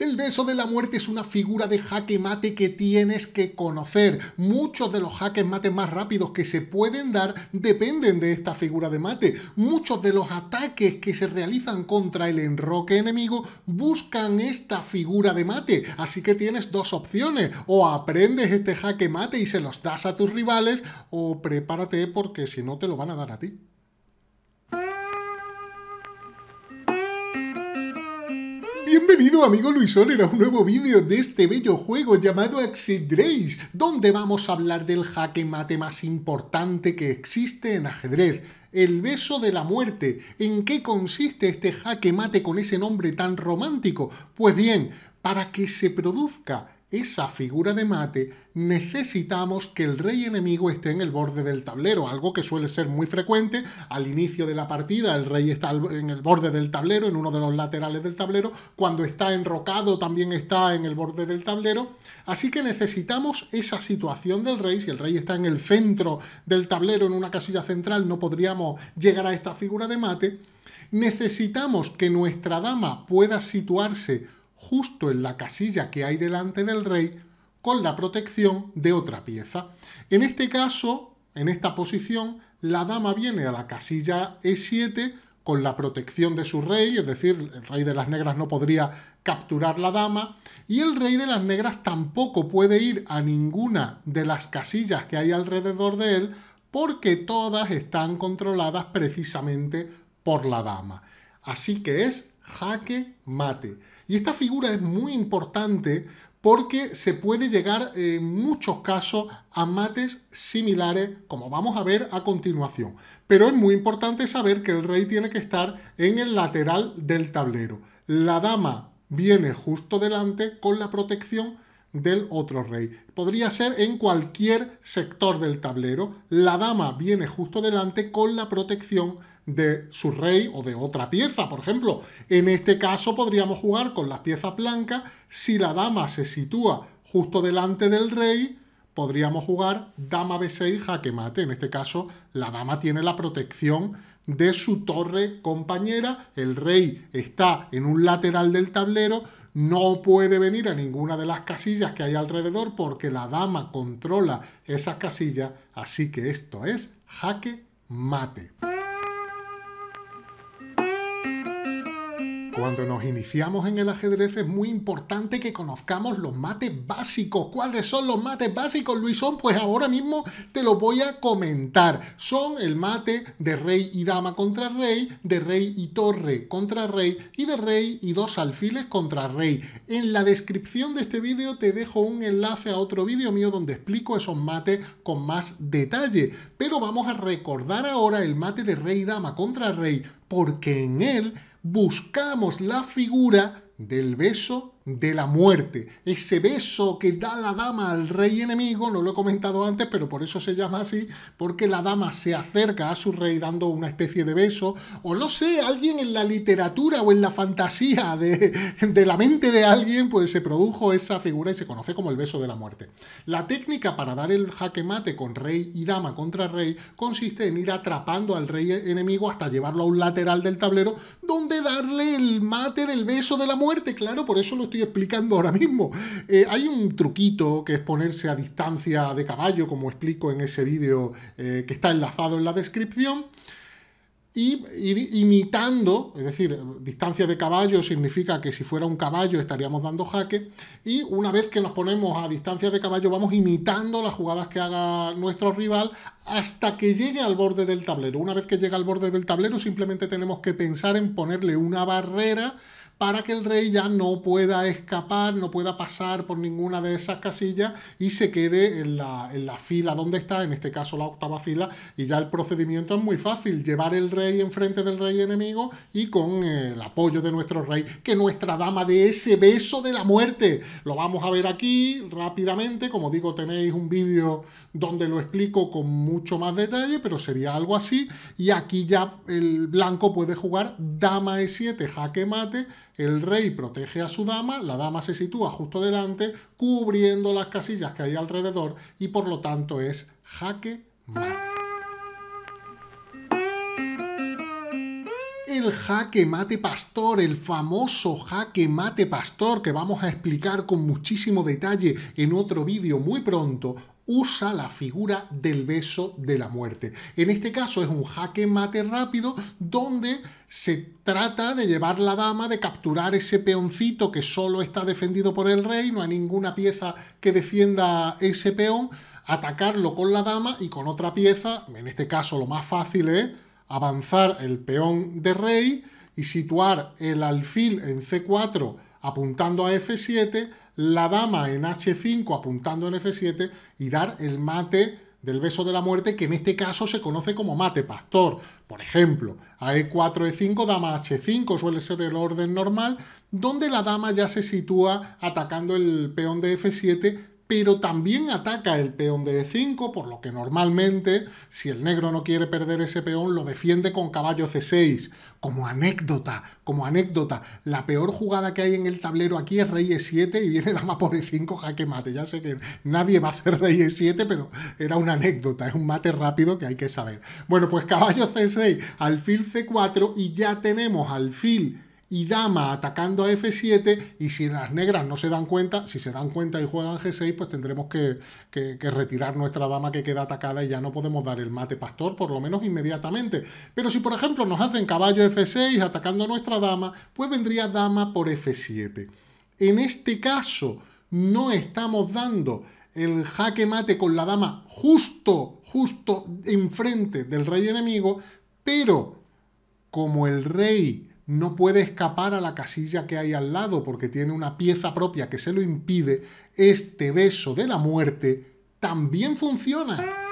El beso de la muerte es una figura de jaque mate que tienes que conocer. Muchos de los jaques mate más rápidos que se pueden dar dependen de esta figura de mate. Muchos de los ataques que se realizan contra el enroque enemigo buscan esta figura de mate. Así que tienes dos opciones. O aprendes este jaque mate y se los das a tus rivales o prepárate porque si no te lo van a dar a ti. Bienvenido amigo Soler a un nuevo vídeo de este bello juego llamado Race, donde vamos a hablar del jaque mate más importante que existe en ajedrez, el beso de la muerte. ¿En qué consiste este jaque mate con ese nombre tan romántico? Pues bien, para que se produzca esa figura de mate, necesitamos que el rey enemigo esté en el borde del tablero, algo que suele ser muy frecuente. Al inicio de la partida el rey está en el borde del tablero, en uno de los laterales del tablero, cuando está enrocado también está en el borde del tablero. Así que necesitamos esa situación del rey, si el rey está en el centro del tablero, en una casilla central, no podríamos llegar a esta figura de mate. Necesitamos que nuestra dama pueda situarse justo en la casilla que hay delante del rey con la protección de otra pieza. En este caso, en esta posición, la dama viene a la casilla E7 con la protección de su rey, es decir, el rey de las negras no podría capturar la dama, y el rey de las negras tampoco puede ir a ninguna de las casillas que hay alrededor de él, porque todas están controladas precisamente por la dama. Así que es jaque mate. Y esta figura es muy importante porque se puede llegar eh, en muchos casos a mates similares, como vamos a ver a continuación. Pero es muy importante saber que el rey tiene que estar en el lateral del tablero. La dama viene justo delante con la protección del otro rey. Podría ser en cualquier sector del tablero. La dama viene justo delante con la protección de su rey o de otra pieza, por ejemplo. En este caso podríamos jugar con las piezas blancas. Si la dama se sitúa justo delante del rey, podríamos jugar dama b6, jaque mate. En este caso, la dama tiene la protección de su torre compañera. El rey está en un lateral del tablero, no puede venir a ninguna de las casillas que hay alrededor porque la dama controla esas casillas, así que esto es jaque mate. Cuando nos iniciamos en el ajedrez es muy importante que conozcamos los mates básicos. ¿Cuáles son los mates básicos, Luisón? Pues ahora mismo te los voy a comentar. Son el mate de rey y dama contra rey, de rey y torre contra rey y de rey y dos alfiles contra rey. En la descripción de este vídeo te dejo un enlace a otro vídeo mío donde explico esos mates con más detalle. Pero vamos a recordar ahora el mate de rey y dama contra rey porque en él buscamos la figura del beso de la muerte. Ese beso que da la dama al rey enemigo, no lo he comentado antes, pero por eso se llama así, porque la dama se acerca a su rey dando una especie de beso, o no sé, alguien en la literatura o en la fantasía de, de la mente de alguien, pues se produjo esa figura y se conoce como el beso de la muerte. La técnica para dar el jaque mate con rey y dama contra rey consiste en ir atrapando al rey enemigo hasta llevarlo a un lateral del tablero, donde darle el mate del beso de la muerte, claro, por eso lo estoy explicando ahora mismo. Eh, hay un truquito que es ponerse a distancia de caballo, como explico en ese vídeo eh, que está enlazado en la descripción y ir imitando, es decir, distancia de caballo significa que si fuera un caballo estaríamos dando jaque, y una vez que nos ponemos a distancia de caballo vamos imitando las jugadas que haga nuestro rival hasta que llegue al borde del tablero. Una vez que llega al borde del tablero simplemente tenemos que pensar en ponerle una barrera para que el rey ya no pueda escapar, no pueda pasar por ninguna de esas casillas y se quede en la, fila donde está, en este caso la octava fila, y ya el procedimiento es muy fácil, llevar el rey enfrente del rey enemigo y con eh, el apoyo de nuestro rey, que nuestra dama de ese beso de la muerte, lo vamos a ver aquí rápidamente, como digo tenéis un vídeo donde lo explico con mucho más detalle, pero sería algo así, y aquí ya el blanco puede jugar dama e7, jaque mate, el rey protege a su dama, la dama se sitúa justo delante, cubriendo las casillas que hay alrededor y por lo tanto es jaque mate. el jaque mate pastor, el famoso jaque mate pastor que vamos a explicar con muchísimo detalle en otro vídeo muy pronto, usa la figura del beso de la muerte. En este caso es un jaque mate rápido donde se trata de llevar la dama, de capturar ese peoncito que solo está defendido por el rey, no hay ninguna pieza que defienda ese peón, atacarlo con la dama y con otra pieza, en este caso lo más fácil es avanzar el peón de rey y situar el alfil en C4 apuntando a F7, la dama en H5 apuntando en F7 y dar el mate del beso de la muerte, que en este caso se conoce como mate pastor. Por ejemplo, a E4, E5, dama H5 suele ser el orden normal, donde la dama ya se sitúa atacando el peón de F7 pero también ataca el peón de e5, por lo que normalmente, si el negro no quiere perder ese peón, lo defiende con caballo c6. Como anécdota, como anécdota, la peor jugada que hay en el tablero aquí es rey e7 y viene dama por e5, jaque mate. Ya sé que nadie va a hacer rey e7, pero era una anécdota, es un mate rápido que hay que saber. Bueno, pues caballo c6, alfil c4 y ya tenemos alfil y dama atacando a F7 y si las negras no se dan cuenta, si se dan cuenta y juegan G6, pues tendremos que, retirar nuestra dama que queda atacada y ya no podemos dar el mate pastor, por lo menos inmediatamente. Pero si por ejemplo nos hacen caballo F6 atacando a nuestra dama, pues vendría dama por F7. En este caso no estamos dando el jaque mate con la dama justo, justo enfrente del rey enemigo, pero como el rey no puede escapar a la casilla que hay al lado porque tiene una pieza propia que se lo impide, este beso de la muerte también funciona.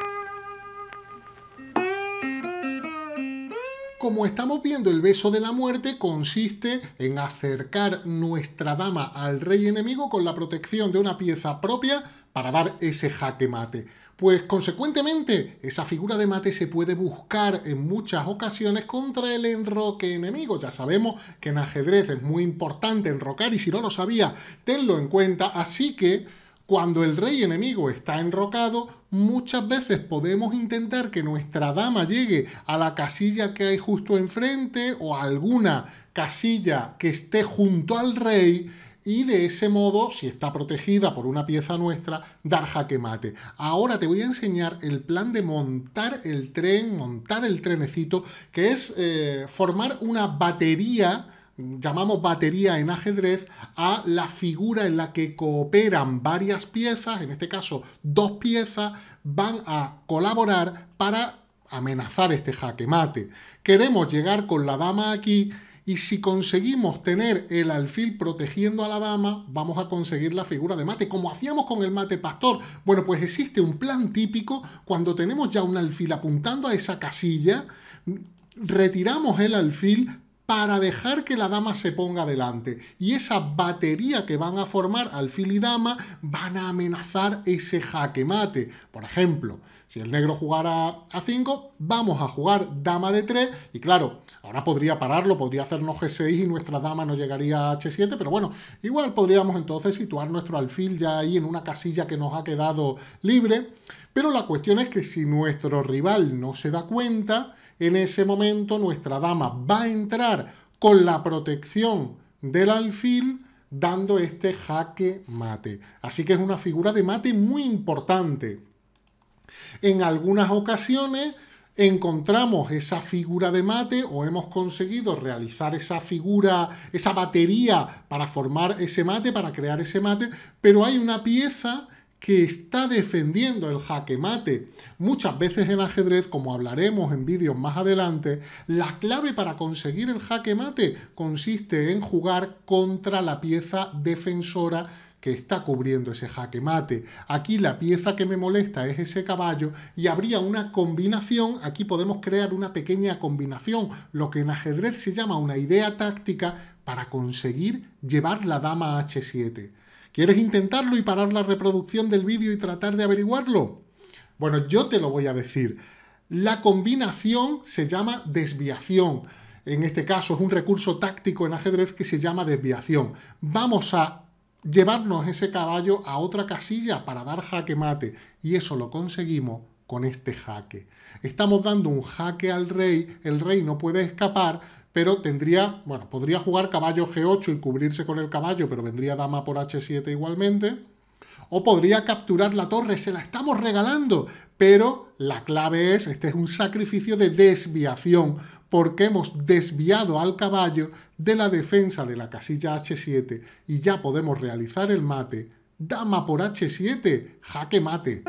Como estamos viendo, el beso de la muerte consiste en acercar nuestra dama al rey enemigo con la protección de una pieza propia para dar ese jaque mate. Pues consecuentemente, esa figura de mate se puede buscar en muchas ocasiones contra el enroque enemigo. Ya sabemos que en ajedrez es muy importante enrocar y si no lo sabía, tenlo en cuenta. Así que cuando el rey enemigo está enrocado, muchas veces podemos intentar que nuestra dama llegue a la casilla que hay justo enfrente o a alguna casilla que esté junto al rey y de ese modo, si está protegida por una pieza nuestra, dar jaque mate. Ahora te voy a enseñar el plan de montar el tren, montar el trenecito, que es eh, formar una batería llamamos batería en ajedrez a la figura en la que cooperan varias piezas, en este caso dos piezas, van a colaborar para amenazar este jaque mate. Queremos llegar con la dama aquí y si conseguimos tener el alfil protegiendo a la dama, vamos a conseguir la figura de mate, como hacíamos con el mate pastor. Bueno, pues existe un plan típico cuando tenemos ya un alfil apuntando a esa casilla, retiramos el alfil para dejar que la dama se ponga delante. Y esa batería que van a formar alfil y dama van a amenazar ese jaque mate. Por ejemplo, si el negro jugara a 5, vamos a jugar dama de 3. Y claro, ahora podría pararlo, podría hacernos G6 y nuestra dama no llegaría a H7. Pero bueno, igual podríamos entonces situar nuestro alfil ya ahí en una casilla que nos ha quedado libre. Pero la cuestión es que si nuestro rival no se da cuenta en ese momento nuestra dama va a entrar con la protección del alfil dando este jaque mate. Así que es una figura de mate muy importante. En algunas ocasiones encontramos esa figura de mate o hemos conseguido realizar esa figura, esa batería para formar ese mate, para crear ese mate, pero hay una pieza que está defendiendo el jaque mate. Muchas veces en ajedrez, como hablaremos en vídeos más adelante, la clave para conseguir el jaque mate consiste en jugar contra la pieza defensora que está cubriendo ese jaque mate. Aquí la pieza que me molesta es ese caballo y habría una combinación, aquí podemos crear una pequeña combinación, lo que en ajedrez se llama una idea táctica para conseguir llevar la dama h7. ¿Quieres intentarlo y parar la reproducción del vídeo y tratar de averiguarlo? Bueno, yo te lo voy a decir. La combinación se llama desviación. En este caso es un recurso táctico en ajedrez que se llama desviación. Vamos a llevarnos ese caballo a otra casilla para dar jaque mate. Y eso lo conseguimos con este jaque. Estamos dando un jaque al rey, el rey no puede escapar, pero tendría, bueno, podría jugar caballo G8 y cubrirse con el caballo, pero vendría dama por H7 igualmente. O podría capturar la torre, se la estamos regalando, pero la clave es, este es un sacrificio de desviación, porque hemos desviado al caballo de la defensa de la casilla H7 y ya podemos realizar el mate. Dama por H7, jaque mate.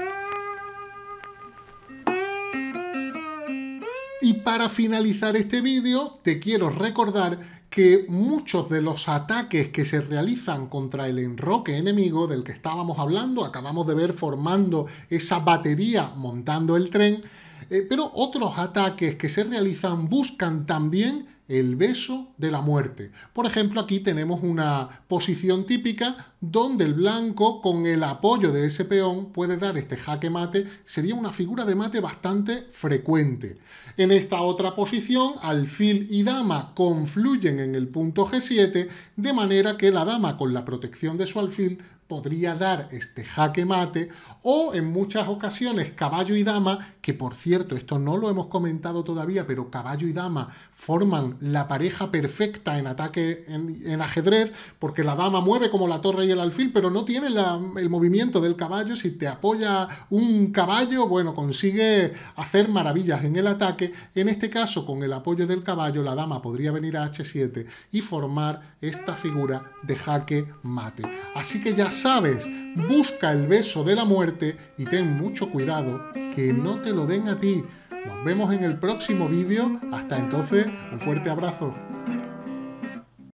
para finalizar este vídeo, te quiero recordar que muchos de los ataques que se realizan contra el enroque enemigo del que estábamos hablando, acabamos de ver formando esa batería montando el tren, eh, pero otros ataques que se realizan buscan también el beso de la muerte. Por ejemplo, aquí tenemos una posición típica donde el blanco con el apoyo de ese peón puede dar este jaque mate. Sería una figura de mate bastante frecuente. En esta otra posición, alfil y dama confluyen en el punto G7, de manera que la dama con la protección de su alfil podría dar este jaque mate o en muchas ocasiones caballo y dama, que por cierto, esto no lo hemos comentado todavía, pero caballo y dama forman la pareja perfecta en ataque en, ajedrez, porque la dama mueve como la torre y el alfil, pero no tiene el movimiento del caballo. Si te apoya un caballo, bueno, consigue hacer maravillas en el ataque. En este caso, con el apoyo del caballo, la dama podría venir a h7 y formar esta figura de jaque mate. Así que ya sabes, busca el beso de la muerte y ten mucho cuidado que no te lo den a ti nos vemos en el próximo vídeo. Hasta entonces, un fuerte abrazo.